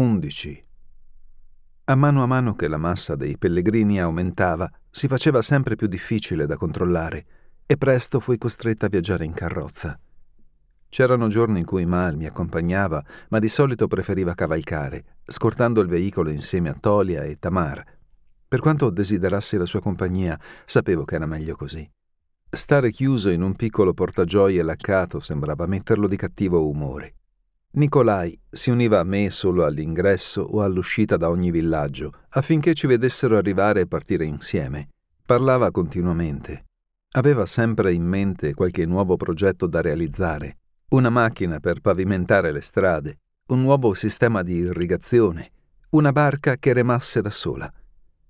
11. A mano a mano che la massa dei pellegrini aumentava, si faceva sempre più difficile da controllare e presto fui costretta a viaggiare in carrozza. C'erano giorni in cui Mal mi accompagnava, ma di solito preferiva cavalcare, scortando il veicolo insieme a Tolia e Tamar. Per quanto desiderassi la sua compagnia, sapevo che era meglio così. Stare chiuso in un piccolo portagioie laccato sembrava metterlo di cattivo umore. Nicolai si univa a me solo all'ingresso o all'uscita da ogni villaggio, affinché ci vedessero arrivare e partire insieme. Parlava continuamente. Aveva sempre in mente qualche nuovo progetto da realizzare, una macchina per pavimentare le strade, un nuovo sistema di irrigazione, una barca che remasse da sola.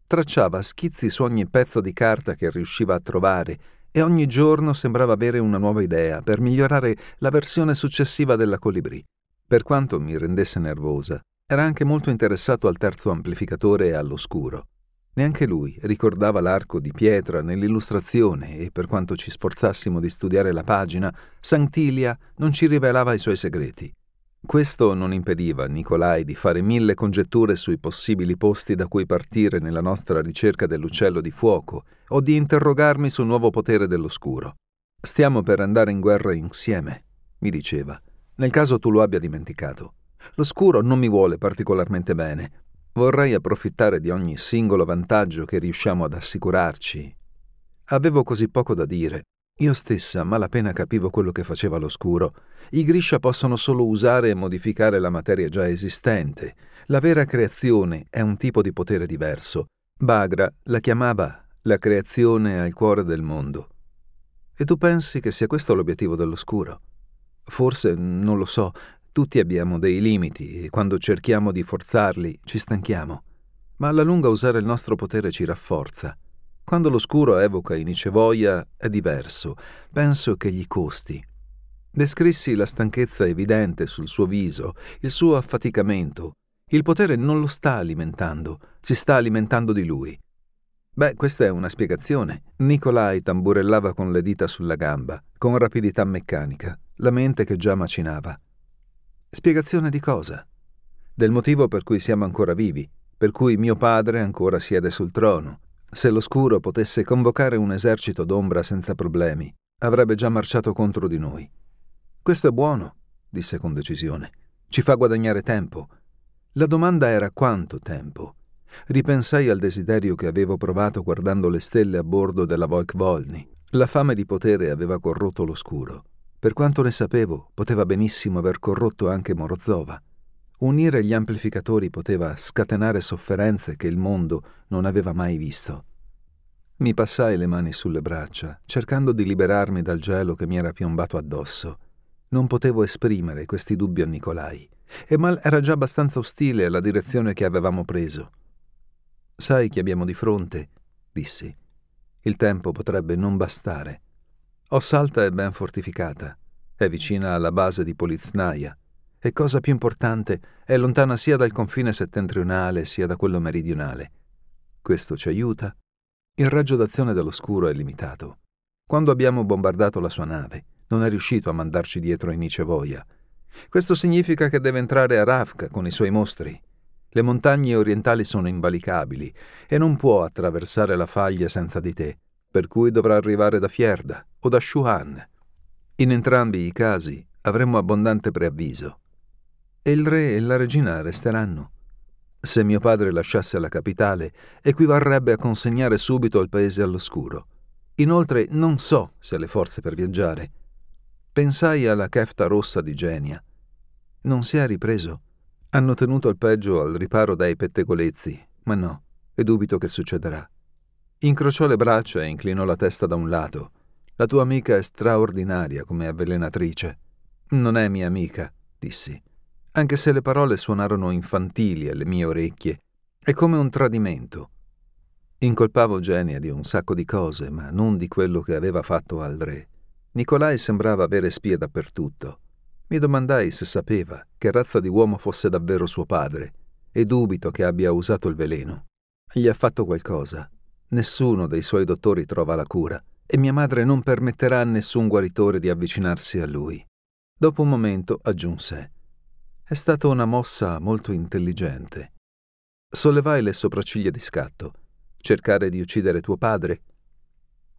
Tracciava schizzi su ogni pezzo di carta che riusciva a trovare e ogni giorno sembrava avere una nuova idea per migliorare la versione successiva della colibrì. Per quanto mi rendesse nervosa, era anche molto interessato al terzo amplificatore e all'oscuro. Neanche lui ricordava l'arco di pietra nell'illustrazione e per quanto ci sforzassimo di studiare la pagina, Santilia non ci rivelava i suoi segreti. Questo non impediva a Nicolai di fare mille congetture sui possibili posti da cui partire nella nostra ricerca dell'uccello di fuoco o di interrogarmi sul nuovo potere dell'oscuro. Stiamo per andare in guerra insieme, mi diceva, nel caso tu lo abbia dimenticato. Lo scuro non mi vuole particolarmente bene. Vorrei approfittare di ogni singolo vantaggio che riusciamo ad assicurarci. Avevo così poco da dire. Io stessa malapena capivo quello che faceva l'oscuro. I Grisha possono solo usare e modificare la materia già esistente. La vera creazione è un tipo di potere diverso. Bagra la chiamava la creazione al cuore del mondo. E tu pensi che sia questo l'obiettivo dell'oscuro? Forse, non lo so, tutti abbiamo dei limiti e quando cerchiamo di forzarli ci stanchiamo. Ma alla lunga usare il nostro potere ci rafforza. Quando l'oscuro evoca in Icevoglia è diverso. Penso che gli costi. Descrissi la stanchezza evidente sul suo viso, il suo affaticamento. Il potere non lo sta alimentando, si sta alimentando di lui. Beh, questa è una spiegazione. Nicolai tamburellava con le dita sulla gamba, con rapidità meccanica, la mente che già macinava. Spiegazione di cosa? Del motivo per cui siamo ancora vivi, per cui mio padre ancora siede sul trono. Se l'oscuro potesse convocare un esercito d'ombra senza problemi, avrebbe già marciato contro di noi. Questo è buono, disse con decisione. Ci fa guadagnare tempo. La domanda era quanto tempo. Ripensai al desiderio che avevo provato guardando le stelle a bordo della Volkvolny. La fame di potere aveva corrotto l'oscuro. Per quanto ne sapevo, poteva benissimo aver corrotto anche Morozova. Unire gli amplificatori poteva scatenare sofferenze che il mondo non aveva mai visto. Mi passai le mani sulle braccia, cercando di liberarmi dal gelo che mi era piombato addosso. Non potevo esprimere questi dubbi a Nicolai. Mal era già abbastanza ostile alla direzione che avevamo preso. Sai chi abbiamo di fronte? dissi. Il tempo potrebbe non bastare. Ossalta è ben fortificata, è vicina alla base di Poliznaia e, cosa più importante, è lontana sia dal confine settentrionale sia da quello meridionale. Questo ci aiuta. Il raggio d'azione dell'oscuro è limitato. Quando abbiamo bombardato la sua nave, non è riuscito a mandarci dietro in Nicevoia. Questo significa che deve entrare a Rafka con i suoi mostri. Le montagne orientali sono invalicabili e non può attraversare la faglia senza di te, per cui dovrà arrivare da Fierda o da Shuhan. In entrambi i casi avremo abbondante preavviso. E il re e la regina resteranno. Se mio padre lasciasse la capitale, equivarrebbe a consegnare subito il paese all'oscuro. Inoltre non so se le forze per viaggiare. Pensai alla kefta rossa di Genia. Non si è ripreso. Hanno tenuto il peggio al riparo dai pettegolezzi, ma no, e dubito che succederà. Incrociò le braccia e inclinò la testa da un lato. La tua amica è straordinaria come avvelenatrice. Non è mia amica, dissi, anche se le parole suonarono infantili alle mie orecchie. È come un tradimento. Incolpavo Genia di un sacco di cose, ma non di quello che aveva fatto al re. Nicolai sembrava avere spie dappertutto. Mi domandai se sapeva che razza di uomo fosse davvero suo padre, e dubito che abbia usato il veleno. Gli ha fatto qualcosa. Nessuno dei suoi dottori trova la cura, e mia madre non permetterà a nessun guaritore di avvicinarsi a lui. Dopo un momento aggiunse, è stata una mossa molto intelligente. Sollevai le sopracciglia di scatto. Cercare di uccidere tuo padre?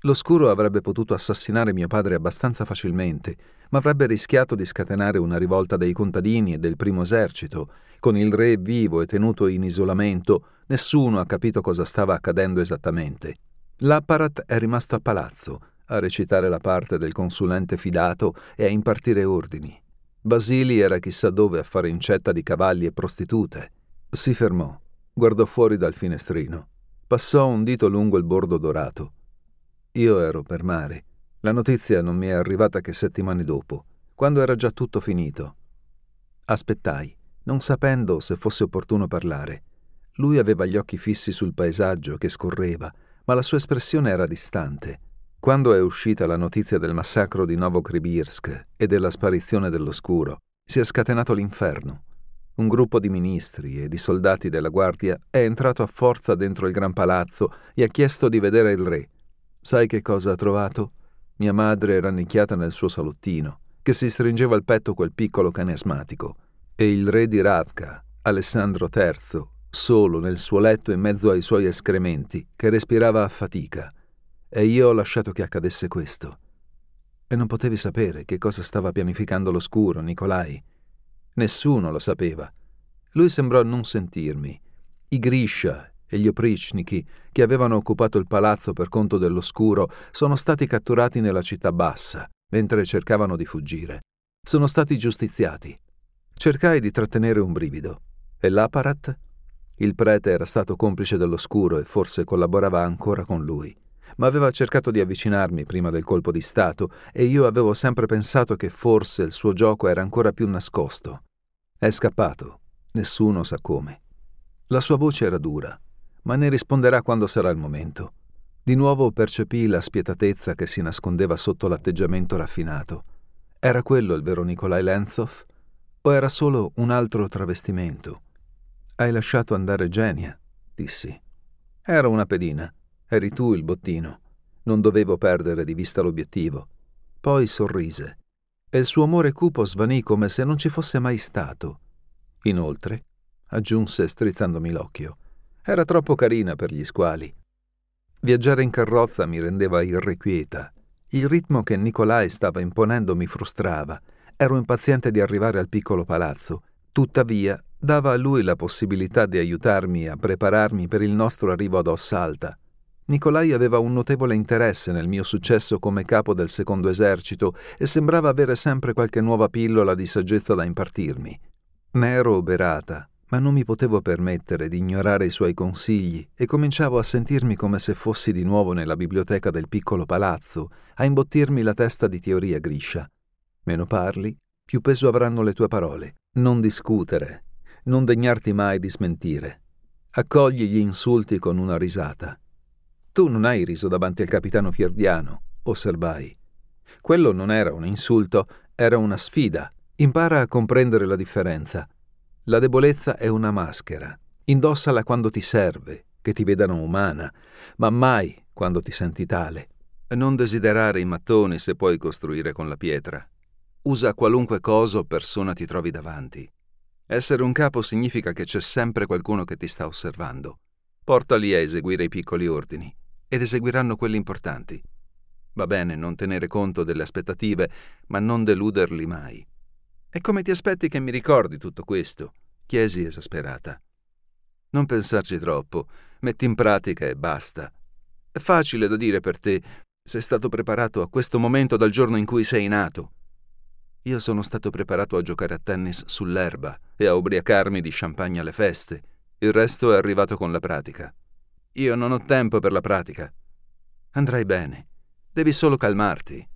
L'oscuro avrebbe potuto assassinare mio padre abbastanza facilmente, ma avrebbe rischiato di scatenare una rivolta dei contadini e del primo esercito. Con il re vivo e tenuto in isolamento, nessuno ha capito cosa stava accadendo esattamente. L'apparat è rimasto a palazzo, a recitare la parte del consulente fidato e a impartire ordini. Basili era chissà dove a fare incetta di cavalli e prostitute. Si fermò, guardò fuori dal finestrino, passò un dito lungo il bordo dorato. Io ero per mare la notizia non mi è arrivata che settimane dopo, quando era già tutto finito. Aspettai, non sapendo se fosse opportuno parlare. Lui aveva gli occhi fissi sul paesaggio che scorreva, ma la sua espressione era distante. Quando è uscita la notizia del massacro di Novokrebirsk e della sparizione dell'oscuro, si è scatenato l'inferno. Un gruppo di ministri e di soldati della guardia è entrato a forza dentro il gran palazzo e ha chiesto di vedere il re. Sai che cosa ha trovato? Mia madre rannicchiata nel suo salottino, che si stringeva al petto quel piccolo cane asmatico, e il re di Ravka, Alessandro III, solo nel suo letto in mezzo ai suoi escrementi, che respirava a fatica. E io ho lasciato che accadesse questo. E non potevi sapere che cosa stava pianificando l'oscuro, Nicolai. Nessuno lo sapeva. Lui sembrò non sentirmi. I Griscia e gli opricnichi, che avevano occupato il palazzo per conto dell'oscuro, sono stati catturati nella città bassa, mentre cercavano di fuggire. Sono stati giustiziati. Cercai di trattenere un brivido. E l'apparat? Il prete era stato complice dell'oscuro e forse collaborava ancora con lui ma aveva cercato di avvicinarmi prima del colpo di Stato e io avevo sempre pensato che forse il suo gioco era ancora più nascosto. È scappato, nessuno sa come. La sua voce era dura, ma ne risponderà quando sarà il momento. Di nuovo percepì la spietatezza che si nascondeva sotto l'atteggiamento raffinato. Era quello il vero Nikolai Lenzov? O era solo un altro travestimento? Hai lasciato andare Genia, dissi. Era una pedina. Eri tu il bottino. Non dovevo perdere di vista l'obiettivo. Poi sorrise. E il suo amore cupo svanì come se non ci fosse mai stato. Inoltre, aggiunse strizzandomi l'occhio, era troppo carina per gli squali. Viaggiare in carrozza mi rendeva irrequieta. Il ritmo che Nicolai stava imponendo mi frustrava. Ero impaziente di arrivare al piccolo palazzo. Tuttavia, dava a lui la possibilità di aiutarmi a prepararmi per il nostro arrivo ad Ossalta. Nicolai aveva un notevole interesse nel mio successo come capo del secondo esercito e sembrava avere sempre qualche nuova pillola di saggezza da impartirmi. Ne ero oberata, ma non mi potevo permettere di ignorare i suoi consigli e cominciavo a sentirmi come se fossi di nuovo nella biblioteca del piccolo palazzo, a imbottirmi la testa di teoria griscia. Meno parli, più peso avranno le tue parole. Non discutere, non degnarti mai di smentire. Accogli gli insulti con una risata. Tu non hai riso davanti al capitano Fierdiano, osservai. Quello non era un insulto, era una sfida. Impara a comprendere la differenza. La debolezza è una maschera. Indossala quando ti serve, che ti vedano umana, ma mai quando ti senti tale. Non desiderare i mattoni se puoi costruire con la pietra. Usa qualunque cosa o persona ti trovi davanti. Essere un capo significa che c'è sempre qualcuno che ti sta osservando. Portali a eseguire i piccoli ordini ed eseguiranno quelli importanti. Va bene non tenere conto delle aspettative, ma non deluderli mai. E come ti aspetti che mi ricordi tutto questo? chiesi esasperata. Non pensarci troppo, metti in pratica e basta. È facile da dire per te, sei stato preparato a questo momento dal giorno in cui sei nato. Io sono stato preparato a giocare a tennis sull'erba e a ubriacarmi di champagne alle feste. Il resto è arrivato con la pratica. Io non ho tempo per la pratica. Andrai bene. Devi solo calmarti.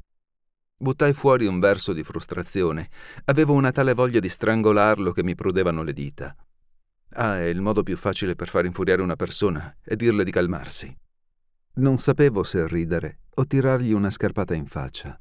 Buttai fuori un verso di frustrazione. Avevo una tale voglia di strangolarlo che mi prudevano le dita. Ah, è il modo più facile per far infuriare una persona è dirle di calmarsi. Non sapevo se ridere o tirargli una scarpata in faccia.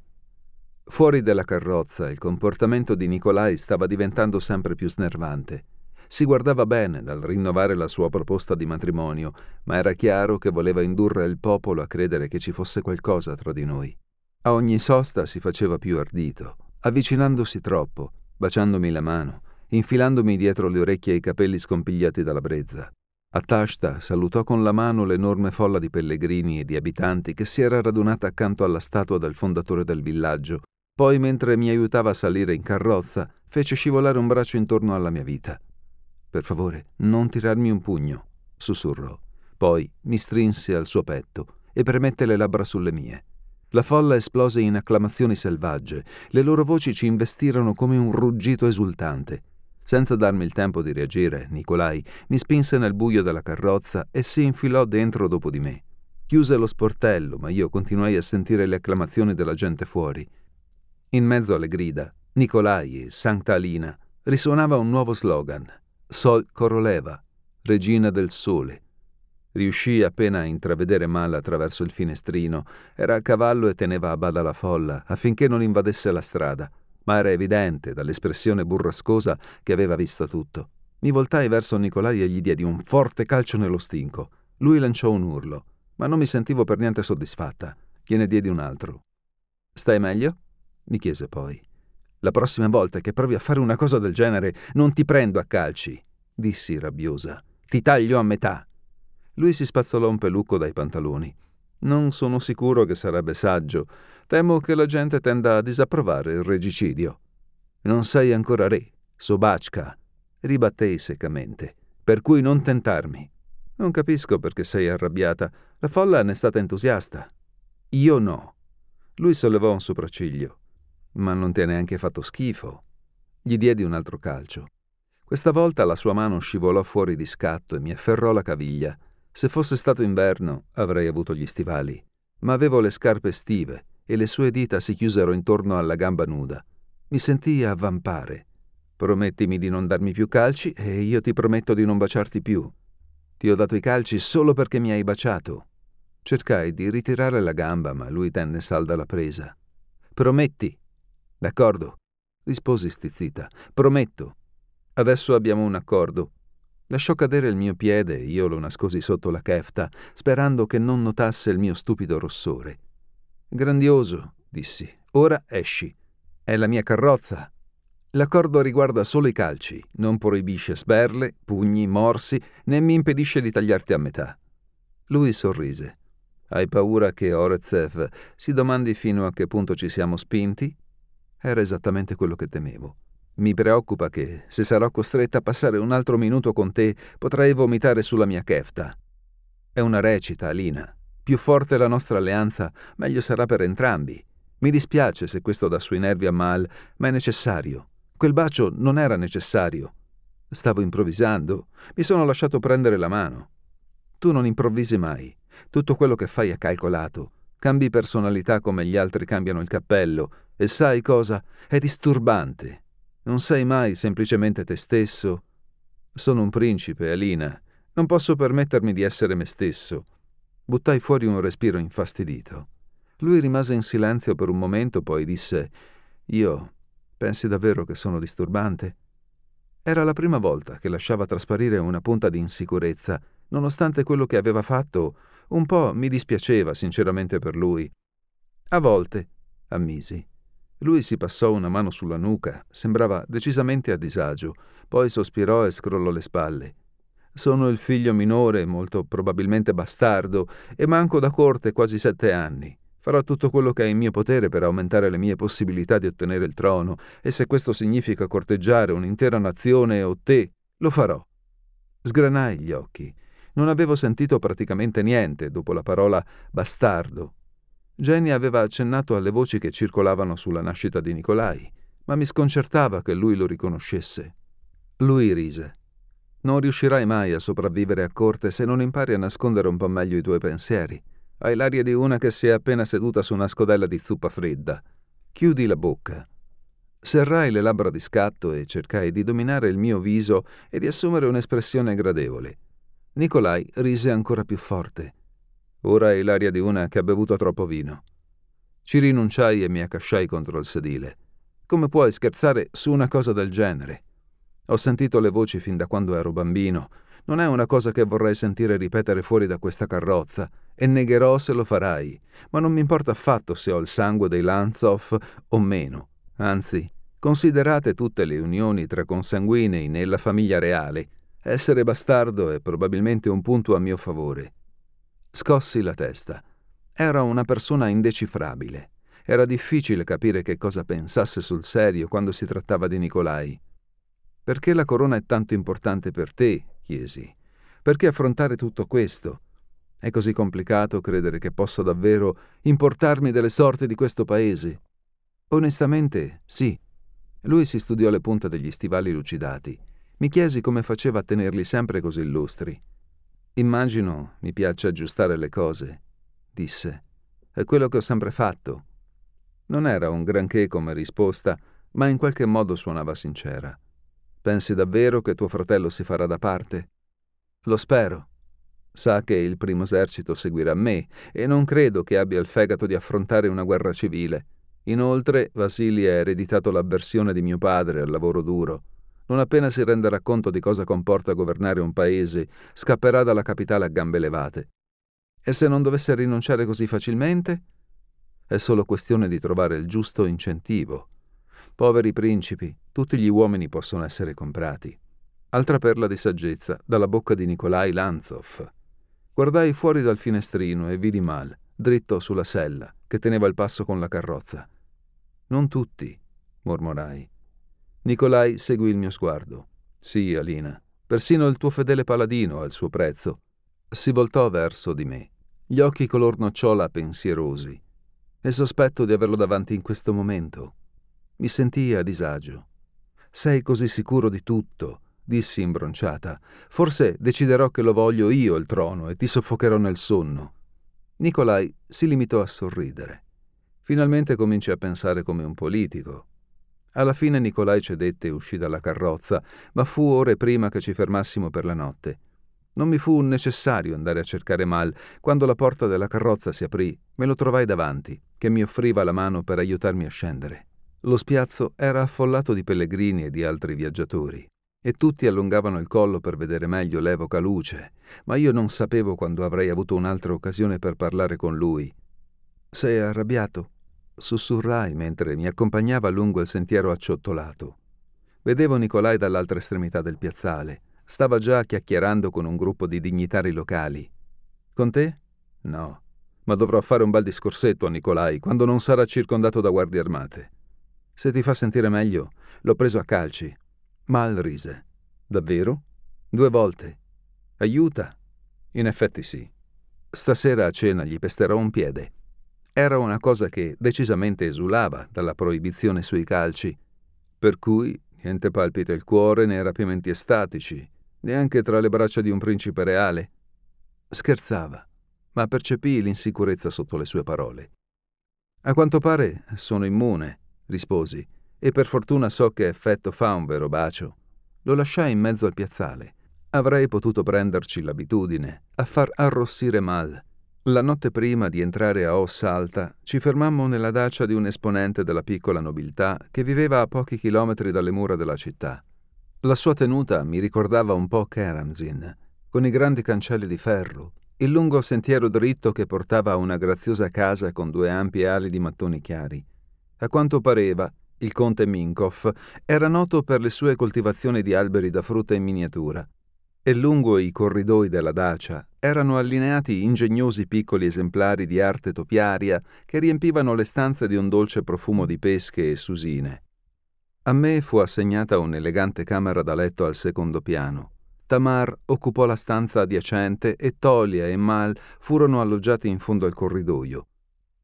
Fuori dalla carrozza il comportamento di Nicolai stava diventando sempre più snervante. Si guardava bene dal rinnovare la sua proposta di matrimonio, ma era chiaro che voleva indurre il popolo a credere che ci fosse qualcosa tra di noi. A ogni sosta si faceva più ardito, avvicinandosi troppo, baciandomi la mano, infilandomi dietro le orecchie e i capelli scompigliati dalla brezza. A Tashta salutò con la mano l'enorme folla di pellegrini e di abitanti che si era radunata accanto alla statua del fondatore del villaggio. Poi, mentre mi aiutava a salire in carrozza, fece scivolare un braccio intorno alla mia vita. Per favore, non tirarmi un pugno, sussurrò. Poi mi strinse al suo petto e premette le labbra sulle mie. La folla esplose in acclamazioni selvagge, le loro voci ci investirono come un ruggito esultante. Senza darmi il tempo di reagire, Nicolai mi spinse nel buio della carrozza e si infilò dentro dopo di me. Chiuse lo sportello, ma io continuai a sentire le acclamazioni della gente fuori. In mezzo alle grida, Nicolai e Santa Alina risuonava un nuovo slogan: Sol Coroleva, regina del sole. Riuscì appena a intravedere Mal attraverso il finestrino. Era a cavallo e teneva a bada la folla affinché non invadesse la strada, ma era evidente dall'espressione burrascosa che aveva visto tutto. Mi voltai verso Nicolai e gli diedi un forte calcio nello stinco. Lui lanciò un urlo, ma non mi sentivo per niente soddisfatta. Gliene diedi un altro. Stai meglio? mi chiese poi. La prossima volta che provi a fare una cosa del genere non ti prendo a calci, dissi rabbiosa. Ti taglio a metà. Lui si spazzolò un pelucco dai pantaloni. Non sono sicuro che sarebbe saggio. Temo che la gente tenda a disapprovare il regicidio. Non sei ancora re, Sobacca, ribattei seccamente, per cui non tentarmi. Non capisco perché sei arrabbiata. La folla ne è stata entusiasta. Io no. Lui sollevò un sopracciglio. Ma non ti ha neanche fatto schifo. Gli diedi un altro calcio. Questa volta la sua mano scivolò fuori di scatto e mi afferrò la caviglia. Se fosse stato inverno avrei avuto gli stivali, ma avevo le scarpe estive e le sue dita si chiusero intorno alla gamba nuda. Mi sentii avvampare. Promettimi di non darmi più calci e io ti prometto di non baciarti più. Ti ho dato i calci solo perché mi hai baciato. Cercai di ritirare la gamba, ma lui tenne salda la presa. Prometti. D'accordo, risposi stizzita. Prometto. Adesso abbiamo un accordo. Lasciò cadere il mio piede e io lo nascosi sotto la kefta, sperando che non notasse il mio stupido rossore. Grandioso, dissi, ora esci. È la mia carrozza. L'accordo riguarda solo i calci, non proibisce sberle, pugni, morsi, né mi impedisce di tagliarti a metà. Lui sorrise. Hai paura che Orezev si domandi fino a che punto ci siamo spinti? Era esattamente quello che temevo. Mi preoccupa che, se sarò costretta a passare un altro minuto con te, potrei vomitare sulla mia kefta. È una recita, Alina. Più forte la nostra alleanza, meglio sarà per entrambi. Mi dispiace se questo dà sui nervi a Mal, ma è necessario. Quel bacio non era necessario. Stavo improvvisando, mi sono lasciato prendere la mano. Tu non improvvisi mai. Tutto quello che fai è calcolato. Cambi personalità come gli altri cambiano il cappello. E sai cosa? È disturbante. Non sei mai semplicemente te stesso? Sono un principe, Alina. Non posso permettermi di essere me stesso. Buttai fuori un respiro infastidito. Lui rimase in silenzio per un momento, poi disse Io pensi davvero che sono disturbante? Era la prima volta che lasciava trasparire una punta di insicurezza. Nonostante quello che aveva fatto, un po' mi dispiaceva sinceramente per lui. A volte, ammisi. Lui si passò una mano sulla nuca, sembrava decisamente a disagio, poi sospirò e scrollò le spalle. Sono il figlio minore, molto probabilmente bastardo, e manco da corte quasi sette anni. Farò tutto quello che è in mio potere per aumentare le mie possibilità di ottenere il trono, e se questo significa corteggiare un'intera nazione o te, lo farò. Sgranai gli occhi. Non avevo sentito praticamente niente dopo la parola bastardo Jenny aveva accennato alle voci che circolavano sulla nascita di Nicolai, ma mi sconcertava che lui lo riconoscesse. Lui rise. Non riuscirai mai a sopravvivere a corte se non impari a nascondere un po' meglio i tuoi pensieri. Hai l'aria di una che si è appena seduta su una scodella di zuppa fredda. Chiudi la bocca. Serrai le labbra di scatto e cercai di dominare il mio viso e di assumere un'espressione gradevole. Nicolai rise ancora più forte. Ora hai l'aria di una che ha bevuto troppo vino. Ci rinunciai e mi accasciai contro il sedile. Come puoi scherzare su una cosa del genere? Ho sentito le voci fin da quando ero bambino. Non è una cosa che vorrei sentire ripetere fuori da questa carrozza, e negherò se lo farai, ma non mi importa affatto se ho il sangue dei Lanzoff o meno. Anzi, considerate tutte le unioni tra consanguinei nella famiglia reale. Essere bastardo è probabilmente un punto a mio favore. Scossi la testa. Era una persona indecifrabile. Era difficile capire che cosa pensasse sul serio quando si trattava di Nicolai. Perché la corona è tanto importante per te? chiesi. Perché affrontare tutto questo? È così complicato credere che possa davvero importarmi delle sorti di questo paese. Onestamente, sì. Lui si studiò le punte degli stivali lucidati. Mi chiesi come faceva a tenerli sempre così illustri. Immagino mi piace aggiustare le cose, disse. È quello che ho sempre fatto. Non era un granché come risposta, ma in qualche modo suonava sincera. Pensi davvero che tuo fratello si farà da parte? Lo spero. Sa che il primo esercito seguirà me e non credo che abbia il fegato di affrontare una guerra civile. Inoltre, Vasili ha ereditato l'avversione di mio padre al lavoro duro non appena si renderà conto di cosa comporta governare un paese, scapperà dalla capitale a gambe levate. E se non dovesse rinunciare così facilmente? È solo questione di trovare il giusto incentivo. Poveri principi, tutti gli uomini possono essere comprati. Altra perla di saggezza dalla bocca di Nikolai Lanzov. Guardai fuori dal finestrino e vidi Mal, dritto sulla sella, che teneva il passo con la carrozza. Non tutti, mormorai. Nicolai seguì il mio sguardo. Sì, Alina, persino il tuo fedele paladino ha il suo prezzo. Si voltò verso di me, gli occhi color nocciola pensierosi, e sospetto di averlo davanti in questo momento. Mi sentii a disagio. Sei così sicuro di tutto, dissi imbronciata. Forse deciderò che lo voglio io il trono e ti soffocherò nel sonno. Nicolai si limitò a sorridere. Finalmente cominci a pensare come un politico, alla fine Nicolai cedette e uscì dalla carrozza, ma fu ore prima che ci fermassimo per la notte. Non mi fu necessario andare a cercare Mal. Quando la porta della carrozza si aprì, me lo trovai davanti, che mi offriva la mano per aiutarmi a scendere. Lo spiazzo era affollato di pellegrini e di altri viaggiatori, e tutti allungavano il collo per vedere meglio l'evoca luce, ma io non sapevo quando avrei avuto un'altra occasione per parlare con lui. Sei arrabbiato? sussurrai mentre mi accompagnava lungo il sentiero acciottolato. Vedevo Nicolai dall'altra estremità del piazzale. Stava già chiacchierando con un gruppo di dignitari locali. Con te? No, ma dovrò fare un bel discorsetto a Nicolai quando non sarà circondato da guardie armate. Se ti fa sentire meglio, l'ho preso a calci. Mal rise. Davvero? Due volte. Aiuta. In effetti sì. Stasera a cena gli pesterò un piede. Era una cosa che decisamente esulava dalla proibizione sui calci, per cui niente palpite il cuore né rapimenti estatici, neanche tra le braccia di un principe reale. Scherzava, ma percepì l'insicurezza sotto le sue parole. A quanto pare sono immune, risposi, e per fortuna so che effetto fa un vero bacio. Lo lasciai in mezzo al piazzale. Avrei potuto prenderci l'abitudine a far arrossire Mal, la notte prima di entrare a Ossalta ci fermammo nella dacia di un esponente della piccola nobiltà che viveva a pochi chilometri dalle mura della città. La sua tenuta mi ricordava un po' Karamzin, con i grandi cancelli di ferro, il lungo sentiero dritto che portava a una graziosa casa con due ampie ali di mattoni chiari. A quanto pareva, il conte Minkoff era noto per le sue coltivazioni di alberi da frutta in miniatura, e lungo i corridoi della dacia erano allineati ingegnosi piccoli esemplari di arte topiaria che riempivano le stanze di un dolce profumo di pesche e susine. A me fu assegnata un'elegante camera da letto al secondo piano. Tamar occupò la stanza adiacente e Tolia e Mal furono alloggiati in fondo al corridoio.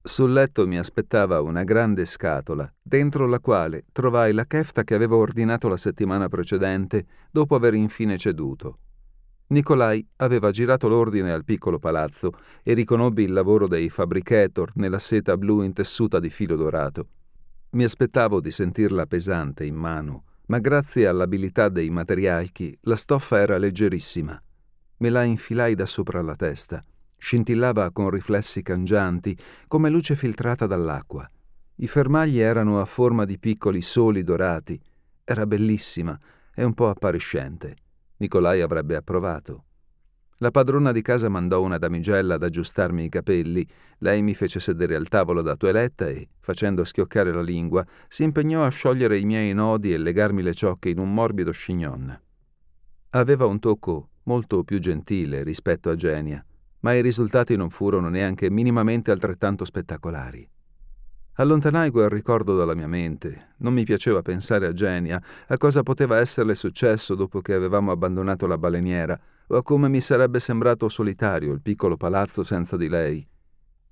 Sul letto mi aspettava una grande scatola, dentro la quale trovai la kefta che avevo ordinato la settimana precedente dopo aver infine ceduto. Nicolai aveva girato l'ordine al piccolo palazzo e riconobbi il lavoro dei fabbricator nella seta blu intessuta di filo dorato. Mi aspettavo di sentirla pesante in mano, ma grazie all'abilità dei materialchi la stoffa era leggerissima. Me la infilai da sopra la testa. Scintillava con riflessi cangianti, come luce filtrata dall'acqua. I fermagli erano a forma di piccoli soli dorati. Era bellissima e un po' appariscente. Nicolai avrebbe approvato. La padrona di casa mandò una damigella ad aggiustarmi i capelli, lei mi fece sedere al tavolo da toeletta e, facendo schioccare la lingua, si impegnò a sciogliere i miei nodi e legarmi le ciocche in un morbido chignon. Aveva un tocco molto più gentile rispetto a Genia, ma i risultati non furono neanche minimamente altrettanto spettacolari. Allontanai quel ricordo dalla mia mente. Non mi piaceva pensare a Genia, a cosa poteva esserle successo dopo che avevamo abbandonato la baleniera, o a come mi sarebbe sembrato solitario il piccolo palazzo senza di lei.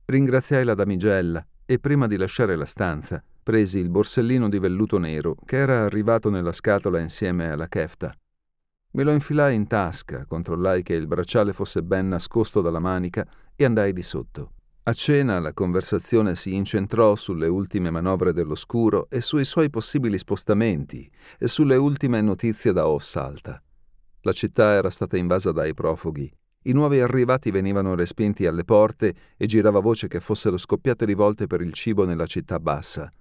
Ringraziai la damigella e prima di lasciare la stanza presi il borsellino di velluto nero che era arrivato nella scatola insieme alla kefta. Me lo infilai in tasca, controllai che il bracciale fosse ben nascosto dalla manica e andai di sotto. A cena la conversazione si incentrò sulle ultime manovre dell'oscuro e sui suoi possibili spostamenti e sulle ultime notizie da Ossalta. La città era stata invasa dai profughi. I nuovi arrivati venivano respinti alle porte e girava voce che fossero scoppiate rivolte per il cibo nella città bassa.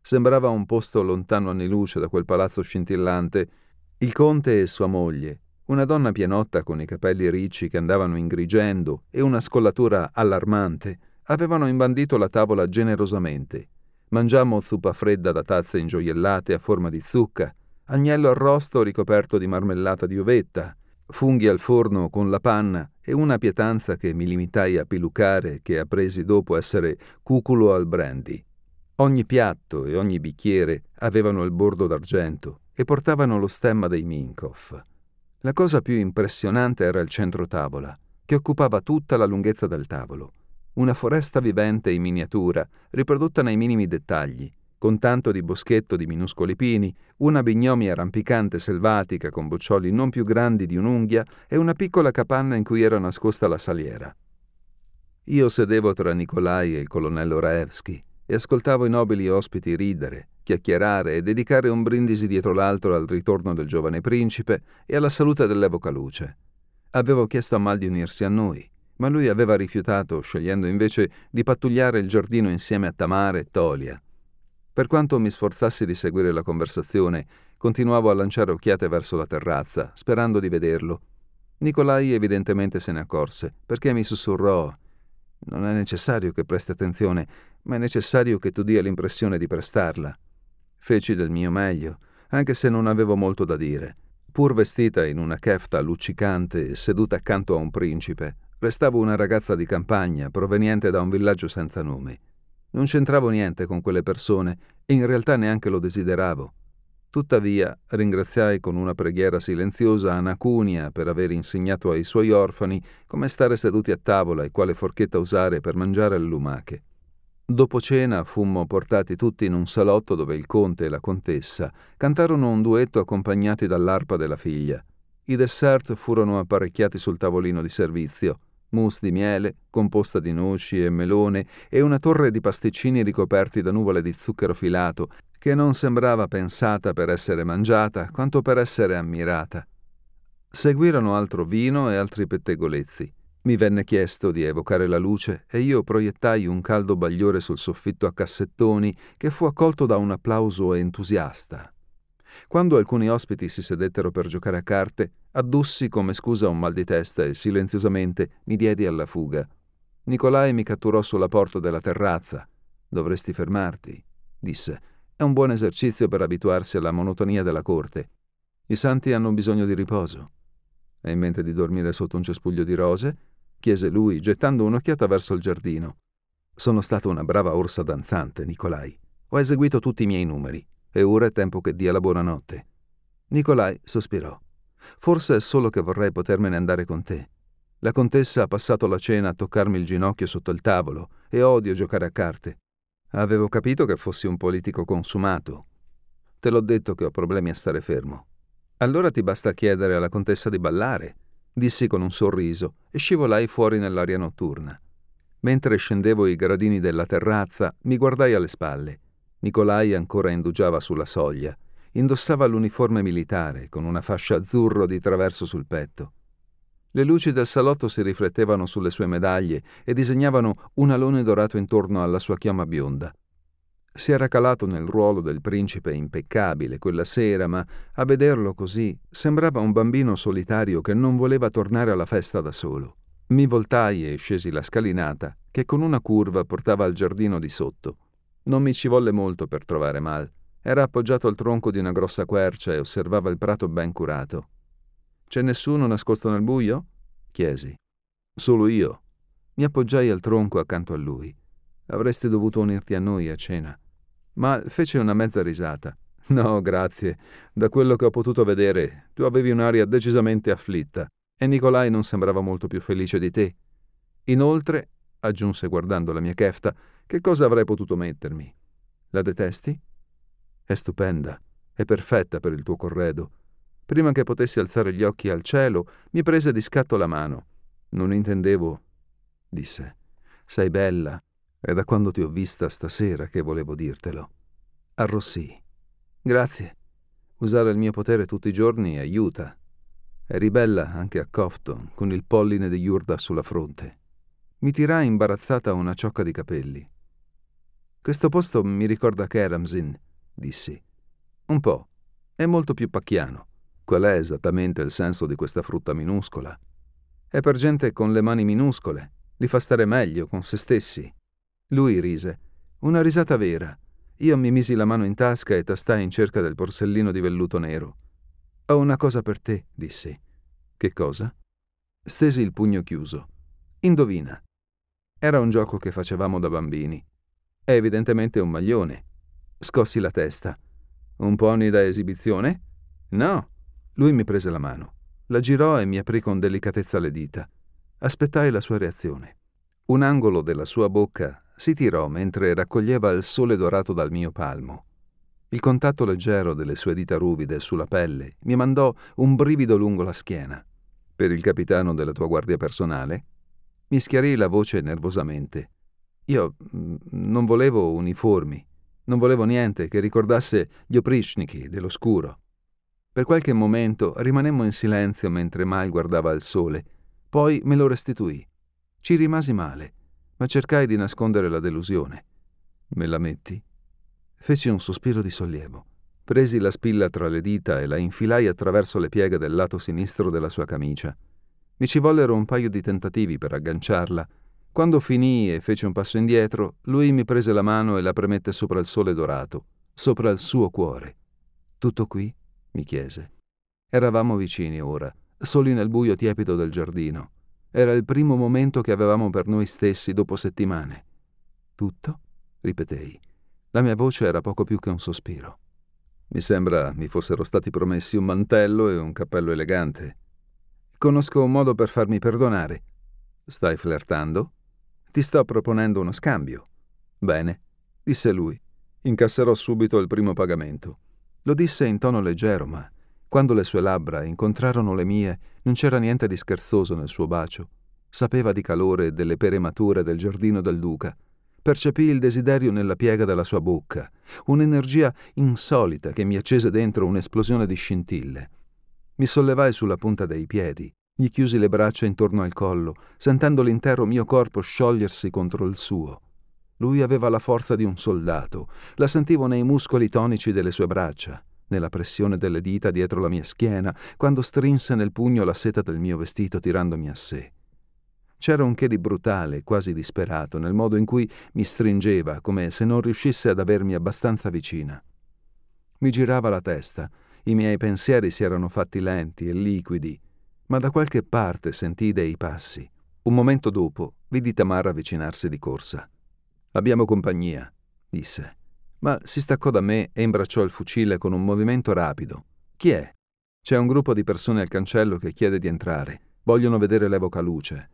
Sembrava un posto lontano anni luce da quel palazzo scintillante. Il conte e sua moglie, una donna pienotta con i capelli ricci che andavano ingrigendo e una scollatura allarmante, avevano imbandito la tavola generosamente. Mangiammo zuppa fredda da tazze ingioiellate a forma di zucca, agnello arrosto ricoperto di marmellata di uvetta, funghi al forno con la panna e una pietanza che mi limitai a pilucare che appresi dopo essere cuculo al brandy. Ogni piatto e ogni bicchiere avevano il bordo d'argento e portavano lo stemma dei Minkoff. La cosa più impressionante era il centro tavola, che occupava tutta la lunghezza del tavolo una foresta vivente in miniatura, riprodotta nei minimi dettagli, con tanto di boschetto di minuscoli pini, una bignomia rampicante selvatica con boccioli non più grandi di un'unghia e una piccola capanna in cui era nascosta la saliera. Io sedevo tra Nicolai e il colonnello Raevski e ascoltavo i nobili ospiti ridere, chiacchierare e dedicare un brindisi dietro l'altro al ritorno del giovane principe e alla salute dell'evoca luce. Avevo chiesto a Mal di unirsi a noi ma lui aveva rifiutato, scegliendo invece di pattugliare il giardino insieme a Tamara e Tolia. Per quanto mi sforzassi di seguire la conversazione, continuavo a lanciare occhiate verso la terrazza, sperando di vederlo. Nicolai evidentemente se ne accorse, perché mi sussurrò Non è necessario che presti attenzione, ma è necessario che tu dia l'impressione di prestarla. Feci del mio meglio, anche se non avevo molto da dire. Pur vestita in una kefta luccicante e seduta accanto a un principe, Restavo una ragazza di campagna, proveniente da un villaggio senza nome. Non c'entravo niente con quelle persone e in realtà neanche lo desideravo. Tuttavia, ringraziai con una preghiera silenziosa Anacunia per aver insegnato ai suoi orfani come stare seduti a tavola e quale forchetta usare per mangiare le lumache. Dopo cena fummo portati tutti in un salotto dove il conte e la contessa cantarono un duetto accompagnati dall'arpa della figlia. I dessert furono apparecchiati sul tavolino di servizio mousse di miele, composta di noci e melone e una torre di pasticcini ricoperti da nuvole di zucchero filato, che non sembrava pensata per essere mangiata quanto per essere ammirata. Seguirono altro vino e altri pettegolezzi. Mi venne chiesto di evocare la luce e io proiettai un caldo bagliore sul soffitto a cassettoni che fu accolto da un applauso entusiasta. Quando alcuni ospiti si sedettero per giocare a carte, addussi come scusa un mal di testa e silenziosamente mi diedi alla fuga. Nicolai mi catturò sulla porta della terrazza. Dovresti fermarti, disse. È un buon esercizio per abituarsi alla monotonia della corte. I santi hanno bisogno di riposo. Hai in mente di dormire sotto un cespuglio di rose? chiese lui, gettando un'occhiata verso il giardino. Sono stata una brava orsa danzante, Nicolai. Ho eseguito tutti i miei numeri. E ora è tempo che dia la buonanotte. Nicolai sospirò. Forse è solo che vorrei potermene andare con te. La contessa ha passato la cena a toccarmi il ginocchio sotto il tavolo e odio giocare a carte. Avevo capito che fossi un politico consumato. Te l'ho detto che ho problemi a stare fermo. Allora ti basta chiedere alla contessa di ballare, dissi con un sorriso e scivolai fuori nell'aria notturna. Mentre scendevo i gradini della terrazza, mi guardai alle spalle. Nicolai ancora indugiava sulla soglia. Indossava l'uniforme militare, con una fascia azzurro di traverso sul petto. Le luci del salotto si riflettevano sulle sue medaglie e disegnavano un alone dorato intorno alla sua chioma bionda. Si era calato nel ruolo del principe impeccabile quella sera, ma a vederlo così sembrava un bambino solitario che non voleva tornare alla festa da solo. Mi voltai e scesi la scalinata che con una curva portava al giardino di sotto. Non mi ci volle molto per trovare Mal. Era appoggiato al tronco di una grossa quercia e osservava il prato ben curato. C'è nessuno nascosto nel buio? chiesi. Solo io. Mi appoggiai al tronco accanto a lui. Avresti dovuto unirti a noi a cena. Ma fece una mezza risata. No, grazie. Da quello che ho potuto vedere, tu avevi un'aria decisamente afflitta e Nicolai non sembrava molto più felice di te. Inoltre, aggiunse guardando la mia kefta, che cosa avrei potuto mettermi? La detesti? È stupenda, è perfetta per il tuo corredo. Prima che potessi alzare gli occhi al cielo, mi prese di scatto la mano. Non intendevo, disse. Sei bella. È da quando ti ho vista stasera che volevo dirtelo. Arrossì. Grazie. Usare il mio potere tutti i giorni aiuta. Eri bella anche a Cofton, con il polline di Yurda sulla fronte. Mi tirai imbarazzata una ciocca di capelli. Questo posto mi ricorda Keramsin, dissi. Un po'. È molto più pacchiano. Qual è esattamente il senso di questa frutta minuscola? È per gente con le mani minuscole. Li fa stare meglio con se stessi. Lui rise. Una risata vera. Io mi misi la mano in tasca e tastai in cerca del borsellino di velluto nero. Ho una cosa per te, dissi. Che cosa? Stesi il pugno chiuso. Indovina. Era un gioco che facevamo da bambini. È evidentemente un maglione. Scossi la testa. Un pony da esibizione? No. Lui mi prese la mano, la girò e mi aprì con delicatezza le dita. Aspettai la sua reazione. Un angolo della sua bocca si tirò mentre raccoglieva il sole dorato dal mio palmo. Il contatto leggero delle sue dita ruvide sulla pelle mi mandò un brivido lungo la schiena. Per il capitano della tua guardia personale? Mi schiarì la voce nervosamente. Io mm, non volevo uniformi, non volevo niente che ricordasse gli oprichniki dell'oscuro. Per qualche momento rimanemmo in silenzio mentre Mal guardava il sole, poi me lo restituì. Ci rimasi male, ma cercai di nascondere la delusione. Me la metti? Feci un sospiro di sollievo. Presi la spilla tra le dita e la infilai attraverso le pieghe del lato sinistro della sua camicia. Mi ci vollero un paio di tentativi per agganciarla, quando finì e fece un passo indietro, lui mi prese la mano e la premette sopra il sole dorato, sopra il suo cuore. Tutto qui? mi chiese. Eravamo vicini ora, soli nel buio tiepido del giardino. Era il primo momento che avevamo per noi stessi dopo settimane. Tutto? ripetei. La mia voce era poco più che un sospiro. Mi sembra mi fossero stati promessi un mantello e un cappello elegante. Conosco un modo per farmi perdonare. Stai flirtando? Ti sto proponendo uno scambio. Bene, disse lui. Incasserò subito il primo pagamento. Lo disse in tono leggero, ma quando le sue labbra incontrarono le mie, non c'era niente di scherzoso nel suo bacio. Sapeva di calore delle pere mature del giardino del duca. Percepì il desiderio nella piega della sua bocca, un'energia insolita che mi accese dentro un'esplosione di scintille. Mi sollevai sulla punta dei piedi gli chiusi le braccia intorno al collo, sentendo l'intero mio corpo sciogliersi contro il suo. Lui aveva la forza di un soldato, la sentivo nei muscoli tonici delle sue braccia, nella pressione delle dita dietro la mia schiena, quando strinse nel pugno la seta del mio vestito tirandomi a sé. C'era un che di brutale, quasi disperato, nel modo in cui mi stringeva, come se non riuscisse ad avermi abbastanza vicina. Mi girava la testa, i miei pensieri si erano fatti lenti e liquidi, ma da qualche parte sentì dei passi. Un momento dopo vidi Tamara avvicinarsi di corsa. Abbiamo compagnia, disse, ma si staccò da me e imbracciò il fucile con un movimento rapido. Chi è? C'è un gruppo di persone al cancello che chiede di entrare. Vogliono vedere l'evocaluce.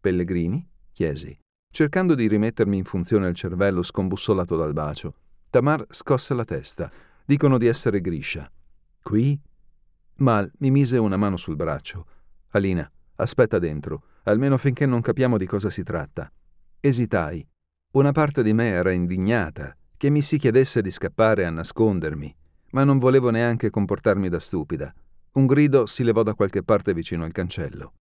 Pellegrini? chiesi. Cercando di rimettermi in funzione il cervello scombussolato dal bacio, Tamar scosse la testa. Dicono di essere Griscia. Qui? Mal mi mise una mano sul braccio. Alina, aspetta dentro, almeno finché non capiamo di cosa si tratta. Esitai. Una parte di me era indignata che mi si chiedesse di scappare a nascondermi, ma non volevo neanche comportarmi da stupida. Un grido si levò da qualche parte vicino al cancello.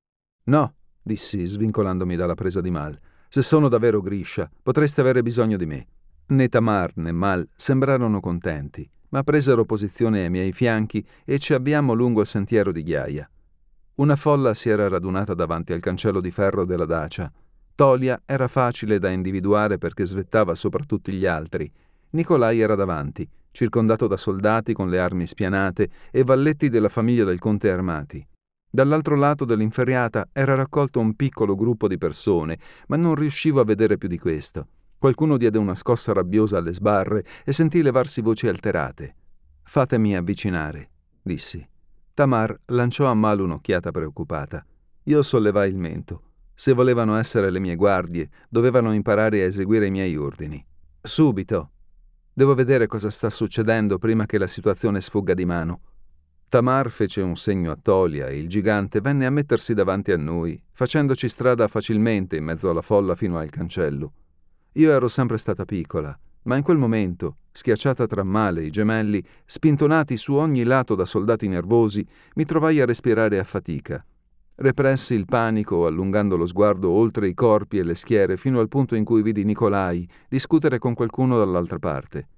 No, dissi, svincolandomi dalla presa di Mal. Se sono davvero griscia, potreste avere bisogno di me. Né Tamar né Mal sembrarono contenti, ma presero posizione ai miei fianchi e ci abbiamo lungo il sentiero di ghiaia. Una folla si era radunata davanti al cancello di ferro della Dacia. Tolia era facile da individuare perché svettava sopra tutti gli altri. Nicolai era davanti, circondato da soldati con le armi spianate e valletti della famiglia del conte armati. Dall'altro lato dell'inferriata era raccolto un piccolo gruppo di persone, ma non riuscivo a vedere più di questo. Qualcuno diede una scossa rabbiosa alle sbarre e sentì levarsi voci alterate. Fatemi avvicinare, dissi. Tamar lanciò a Mal un'occhiata preoccupata. Io sollevai il mento. Se volevano essere le mie guardie, dovevano imparare a eseguire i miei ordini. Subito. Devo vedere cosa sta succedendo prima che la situazione sfugga di mano. Tamar fece un segno a Tolia e il gigante venne a mettersi davanti a noi, facendoci strada facilmente in mezzo alla folla fino al cancello. Io ero sempre stata piccola ma in quel momento, schiacciata tra male i gemelli, spintonati su ogni lato da soldati nervosi, mi trovai a respirare a fatica. Repressi il panico, allungando lo sguardo oltre i corpi e le schiere fino al punto in cui vidi Nicolai discutere con qualcuno dall'altra parte.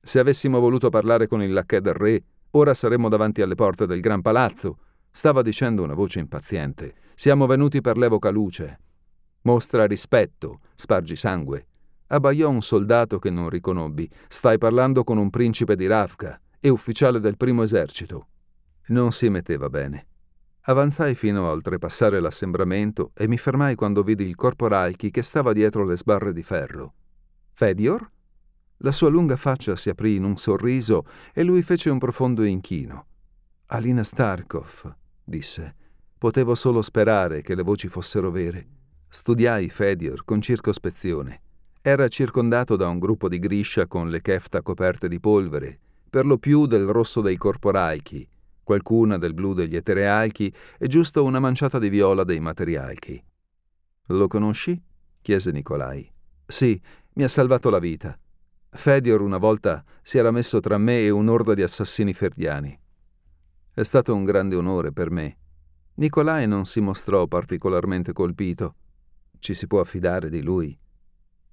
Se avessimo voluto parlare con il lacchè del re, ora saremmo davanti alle porte del gran palazzo, stava dicendo una voce impaziente. Siamo venuti per l'evoca luce. Mostra rispetto, spargi sangue, abbaiò un soldato che non riconobbi. Stai parlando con un principe di Rafka e ufficiale del primo esercito. Non si metteva bene. Avanzai fino a oltrepassare l'assembramento e mi fermai quando vidi il corporalchi che stava dietro le sbarre di ferro. Fedior? La sua lunga faccia si aprì in un sorriso e lui fece un profondo inchino. Alina Starkov, disse. Potevo solo sperare che le voci fossero vere. Studiai Fedior con circospezione. Era circondato da un gruppo di griscia con le kefta coperte di polvere, per lo più del rosso dei corporalchi, qualcuna del blu degli eterealchi e giusto una manciata di viola dei materialchi. Lo conosci? chiese Nicolai. Sì, mi ha salvato la vita. Fedior una volta si era messo tra me e un'orda di assassini ferdiani. È stato un grande onore per me. Nicolai non si mostrò particolarmente colpito. Ci si può affidare di lui.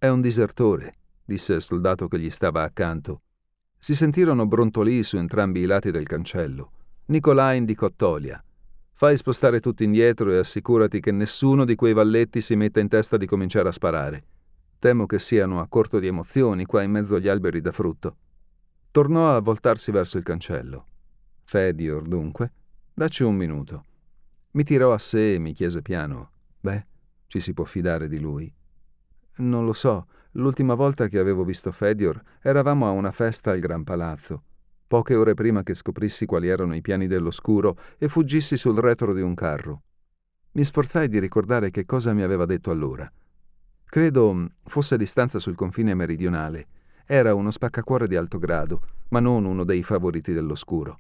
È un disertore, disse il soldato che gli stava accanto. Si sentirono brontolii su entrambi i lati del cancello. Nicolà indicò Tolia. Fai spostare tutti indietro e assicurati che nessuno di quei valletti si metta in testa di cominciare a sparare. Temo che siano a corto di emozioni qua in mezzo agli alberi da frutto. Tornò a voltarsi verso il cancello. Fedior, dunque, dacci un minuto. Mi tirò a sé e mi chiese piano. Beh, ci si può fidare di lui. Non lo so. L'ultima volta che avevo visto Fedior eravamo a una festa al Gran Palazzo. Poche ore prima che scoprissi quali erano i piani dell'oscuro e fuggissi sul retro di un carro. Mi sforzai di ricordare che cosa mi aveva detto allora. Credo mm, fosse a distanza sul confine meridionale. Era uno spaccacuore di alto grado, ma non uno dei favoriti dell'oscuro.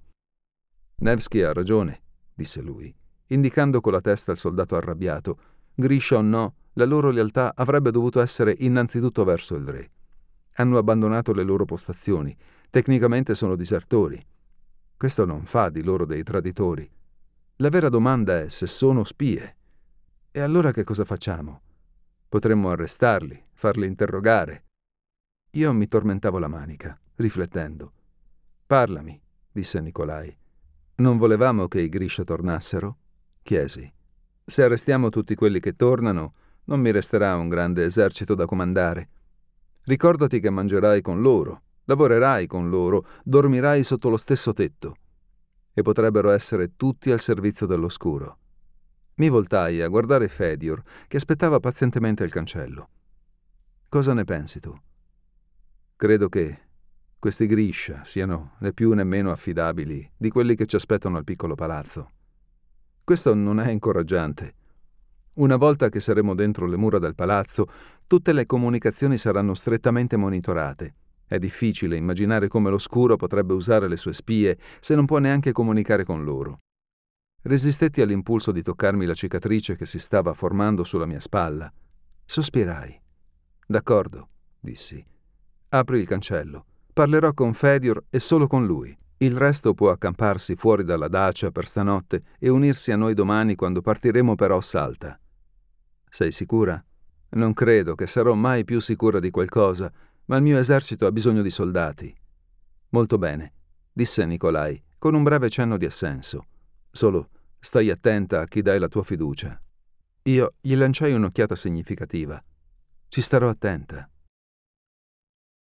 Nevsky ha ragione, disse lui, indicando con la testa il soldato arrabbiato, Griscia o no, la loro lealtà avrebbe dovuto essere innanzitutto verso il re. Hanno abbandonato le loro postazioni, tecnicamente sono disertori. Questo non fa di loro dei traditori. La vera domanda è se sono spie. E allora che cosa facciamo? Potremmo arrestarli, farli interrogare. Io mi tormentavo la manica, riflettendo. Parlami, disse Nicolai. Non volevamo che i Griscia tornassero? chiesi. Se arrestiamo tutti quelli che tornano, non mi resterà un grande esercito da comandare. Ricordati che mangerai con loro, lavorerai con loro, dormirai sotto lo stesso tetto. E potrebbero essere tutti al servizio dell'oscuro. Mi voltai a guardare Fedior, che aspettava pazientemente il cancello. Cosa ne pensi tu? Credo che questi Griscia siano né più né meno affidabili di quelli che ci aspettano al piccolo palazzo. Questo non è incoraggiante. Una volta che saremo dentro le mura del palazzo, tutte le comunicazioni saranno strettamente monitorate. È difficile immaginare come l'oscuro potrebbe usare le sue spie se non può neanche comunicare con loro. Resistetti all'impulso di toccarmi la cicatrice che si stava formando sulla mia spalla. Sospirai. D'accordo, dissi. Apri il cancello. Parlerò con Fedor e solo con lui. Il resto può accamparsi fuori dalla dacia per stanotte e unirsi a noi domani quando partiremo per Ossalta. Sei sicura? Non credo che sarò mai più sicura di qualcosa, ma il mio esercito ha bisogno di soldati. Molto bene, disse Nicolai, con un breve cenno di assenso. Solo stai attenta a chi dai la tua fiducia. Io gli lanciai un'occhiata significativa. Ci starò attenta.